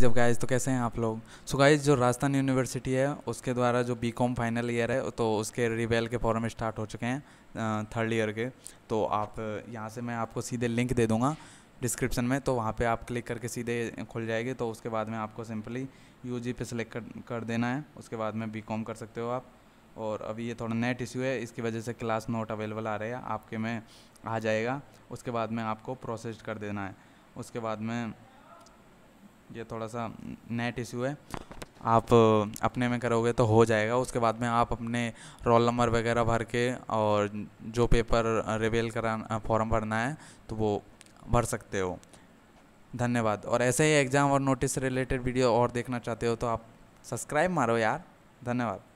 जब गाइज तो, तो कैसे हैं आप लोग सो गाइज जो राजस्थान यूनिवर्सिटी है उसके द्वारा जो बी कॉम फाइनल ईयर है तो उसके रिवेल के फॉरम स्टार्ट हो चुके हैं थर्ड ईयर के तो आप यहाँ से मैं आपको सीधे लिंक दे दूँगा डिस्क्रिप्शन में तो वहाँ पे आप क्लिक करके सीधे खुल जाएगी तो उसके बाद में आपको सिंपली यू जी पे सिलेक्ट कर, कर देना है उसके बाद में बी कॉम कर सकते हो आप और अभी ये थोड़ा नेट इश्यू है इसकी वजह से क्लास नोट अवेलेबल आ रहे हैं आपके में आ जाएगा उसके बाद में आपको प्रोसेस कर देना है उसके बाद में ये थोड़ा सा नेट इशू है आप अपने में करोगे तो हो जाएगा उसके बाद में आप अपने रोल नंबर वगैरह भर के और जो पेपर रिवेल कराना फॉर्म भरना है तो वो भर सकते हो धन्यवाद और ऐसे ही एग्ज़ाम और नोटिस रिलेटेड वीडियो और देखना चाहते हो तो आप सब्सक्राइब मारो यार धन्यवाद